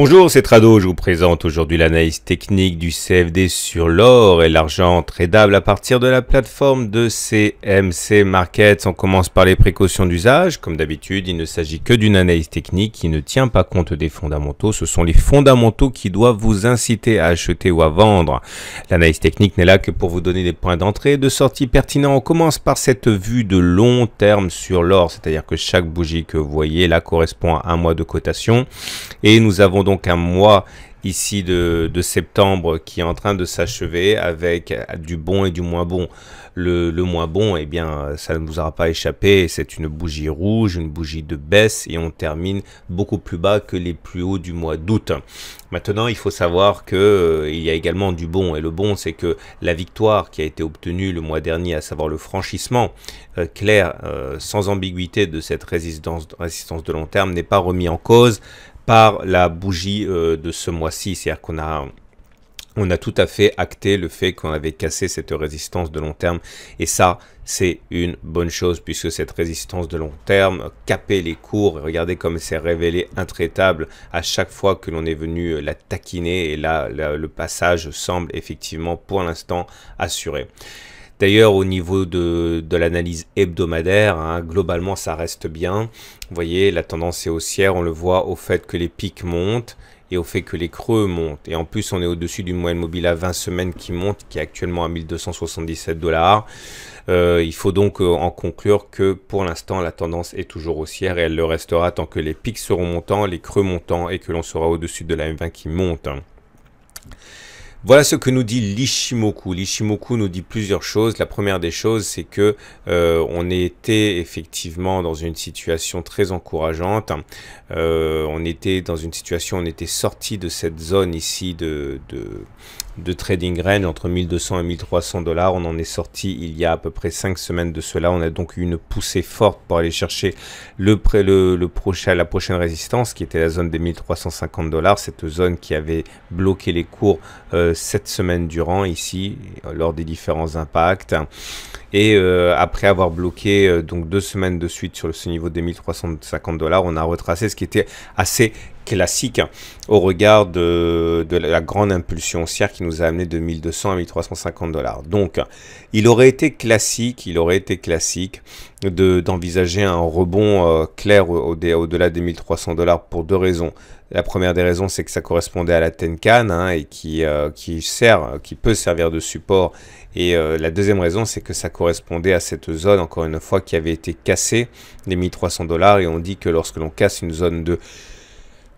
Bonjour, c'est Trado. Je vous présente aujourd'hui l'analyse technique du CFD sur l'or et l'argent tradable à partir de la plateforme de CMC Markets. On commence par les précautions d'usage. Comme d'habitude, il ne s'agit que d'une analyse technique qui ne tient pas compte des fondamentaux. Ce sont les fondamentaux qui doivent vous inciter à acheter ou à vendre. L'analyse technique n'est là que pour vous donner des points d'entrée et de sortie pertinents. On commence par cette vue de long terme sur l'or, c'est-à-dire que chaque bougie que vous voyez là correspond à un mois de cotation et nous avons donc un mois ici de, septembre qui est en train de s'achever avec du bon et du moins bon. Le, le moins bon, et eh bien, ça ne vous aura pas échappé. C'est une bougie rouge, une bougie de baisse et on termine beaucoup plus bas que les plus hauts du mois d'août. Maintenant, il faut savoir que euh, il y a également du bon et le bon, c'est que la victoire qui a été obtenue le mois dernier, à savoir le franchissement euh, clair, euh, sans ambiguïté de cette résistance, résistance de long terme, n'est pas remis en cause par la bougie euh, de ce mois-ci. C'est-à-dire qu'on a on a tout à fait acté le fait qu'on avait cassé cette résistance de long terme. Et ça, c'est une bonne chose puisque cette résistance de long terme capait les cours. Regardez comme c'est révélé intraitable à chaque fois que l'on est venu euh, la taquiner. Et là, le passage semble effectivement pour l'instant assuré. D'ailleurs, au niveau de, l'analyse hebdomadaire, hein, globalement, ça reste bien. Vous voyez, la tendance est haussière. On le voit au fait que les pics montent et au fait que les creux montent. Et en plus, on est au-dessus d'une moyenne mobile à 20 semaines qui monte, qui est actuellement à 1277 dollars. Euh, il faut donc euh, en conclure que pour l'instant, la tendance est toujours haussière et elle le restera tant que les pics seront montants, les creux montants et que l'on sera au-dessus de la M20 qui monte. Voilà ce que nous dit l'Ishimoku. L'Ishimoku nous dit plusieurs choses. La première des choses, c'est que euh, on était effectivement dans une situation très encourageante. Euh, on était dans une situation, on était sorti de cette zone ici de, de, trading range entre 1200 et 1300 dollars. On en est sorti il y a à peu près 5 semaines de cela. On a donc eu une poussée forte pour aller chercher le prochain, la prochaine résistance qui était la zone des 1350 dollars, cette zone qui avait bloqué les cours. Euh, cette euh, semaines durant ici, lors des différents impacts. Et euh, après avoir bloqué euh, donc deux semaines de suite sur ce niveau des 1350 dollars, on a retracé ce qui était assez classique hein, au regard de, la grande impulsion haussière qui nous a amené de 1200 à 1350 dollars. Donc, il aurait été classique, il aurait été classique d'envisager un rebond clair au-delà au des 1300 dollars pour deux raisons. La première des raisons, c'est que ça correspondait à la Tenkan hein, et qui, euh, qui sert, qui peut servir de support. Et euh, la deuxième raison, c'est que ça correspondait à cette zone, encore une fois, qui avait été cassée, les 1300 dollars. Et on dit que lorsque l'on casse une zone de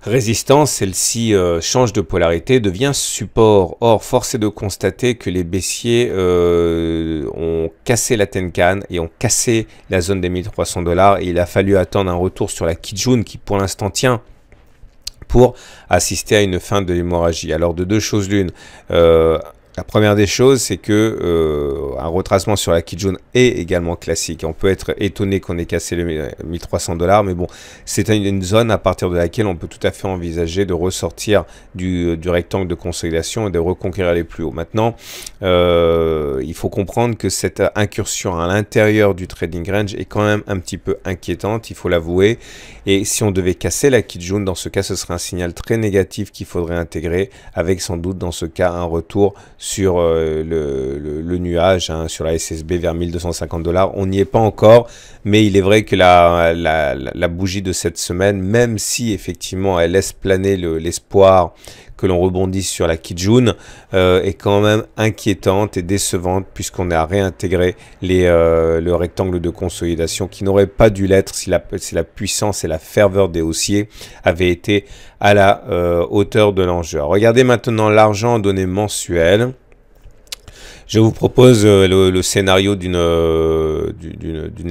résistance, celle-ci euh, change de polarité, devient support. Or, force est de constater que les baissiers ont cassé la Tenkan et ont cassé la zone des 1300 dollars. Et il a fallu attendre un retour sur la Kijun qui, pour l'instant, tient pour assister à une fin de l'hémorragie. Alors de deux choses l'une, euh, la première des choses, c'est que euh, un retracement sur la kit jaune est également classique. On peut être étonné qu'on ait cassé les 1300 dollars, mais bon, c'est une zone à partir de laquelle on peut tout à fait envisager de ressortir du, rectangle de consolidation et de reconquérir les plus hauts. Maintenant, euh, il faut comprendre que cette incursion à l'intérieur du trading range est quand même un petit peu inquiétante, il faut l'avouer. Et si on devait casser la kit jaune, dans ce cas, ce serait un signal très négatif qu'il faudrait intégrer, avec sans doute dans ce cas un retour sur sur euh, le, nuage, hein, sur la SSB vers 1250 dollars. On n'y est pas encore, mais il est vrai que la, la, bougie de cette semaine, même si effectivement elle laisse planer l'espoir que l'on rebondisse sur la Kijun euh, est quand même inquiétante et décevante puisqu'on a réintégré les, euh, le rectangle de consolidation qui n'aurait pas dû l'être si la, puissance et la ferveur des haussiers avaient été à la euh, hauteur de l'enjeu. Regardez maintenant l'argent donné mensuel. Je vous propose le, scénario d'une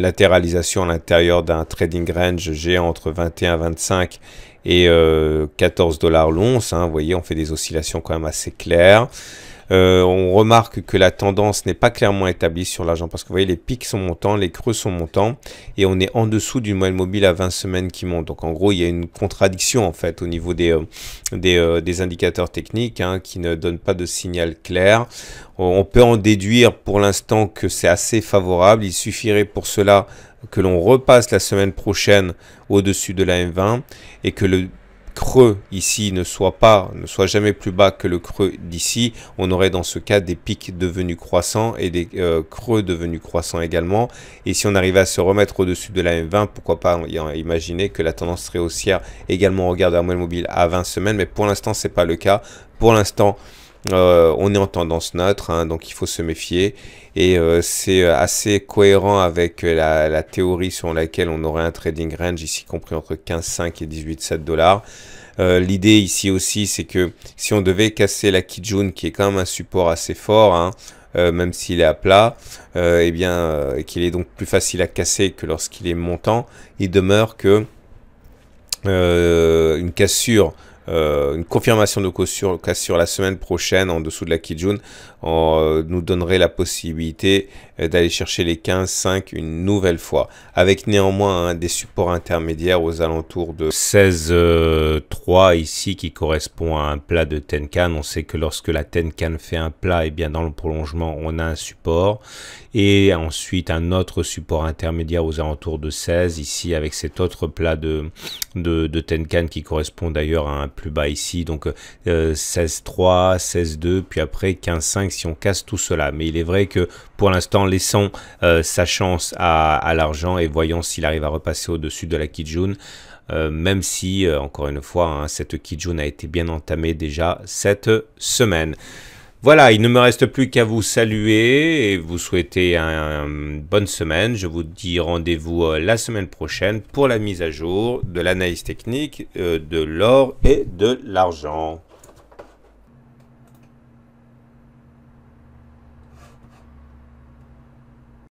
latéralisation à l'intérieur d'un trading range géant entre 21 et 25 et 14 euh, dollars l'once. Hein, vous voyez, on fait des oscillations quand même assez claires. Euh, on remarque que la tendance n'est pas clairement établie sur l'argent parce que vous voyez les pics sont montants, les creux sont montants et on est en dessous du moyenne mobile à 20 semaines qui monte. Donc en gros il y a une contradiction en fait au niveau des, euh, euh, des, indicateurs techniques hein, qui ne donnent pas de signal clair. On peut en déduire pour l'instant que c'est assez favorable. Il suffirait pour cela que l'on repasse la semaine prochaine au-dessus de la M20 et que le creux ici ne soit pas, ne soit jamais plus bas que le creux d'ici, on aurait dans ce cas des pics devenus croissants et des euh, creux devenus croissants également. Et si on arrivait à se remettre au-dessus de la M20, pourquoi pas imaginer que la tendance serait haussière également en la moyenne mobile à 20 semaines, mais pour l'instant c'est pas le cas. Pour l'instant, euh, on est en tendance neutre, hein, donc il faut se méfier. Et euh, c'est euh, assez cohérent avec la, théorie sur laquelle on aurait un trading range, ici compris entre 15,5 et 18,7 dollars. L'idée ici aussi, c'est que si on devait casser la Kijun, qui est quand même un support assez fort, hein, même s'il est à plat, et eh bien, qu'il est donc plus facile à casser que lorsqu'il est montant, il demeure que une cassure euh, une confirmation de cause sur, la semaine prochaine en dessous de la Kijun euh, nous donnerait la possibilité euh, d'aller chercher les 15-5 une nouvelle fois, avec néanmoins hein, des supports intermédiaires aux alentours de 16-3 euh, ici qui correspond à un plat de Tenkan. On sait que lorsque la Tenkan fait un plat, et eh bien dans le prolongement on a un support et ensuite un autre support intermédiaire aux alentours de 16 ici avec cet autre plat de, de, Tenkan qui correspond d'ailleurs à un plus bas ici donc 16-3, euh, 16-2 puis après 15-5 si on casse tout cela mais il est vrai que pour l'instant, laissons euh, sa chance à, l'argent et voyons s'il arrive à repasser au-dessus de la Kijun. Euh, même si, euh, encore une fois, hein, cette Kijun a été bien entamée déjà cette semaine. Voilà, il ne me reste plus qu'à vous saluer et vous souhaiter une bonne semaine. Je vous dis rendez-vous la semaine prochaine pour la mise à jour de l'analyse technique de l'or et de l'argent.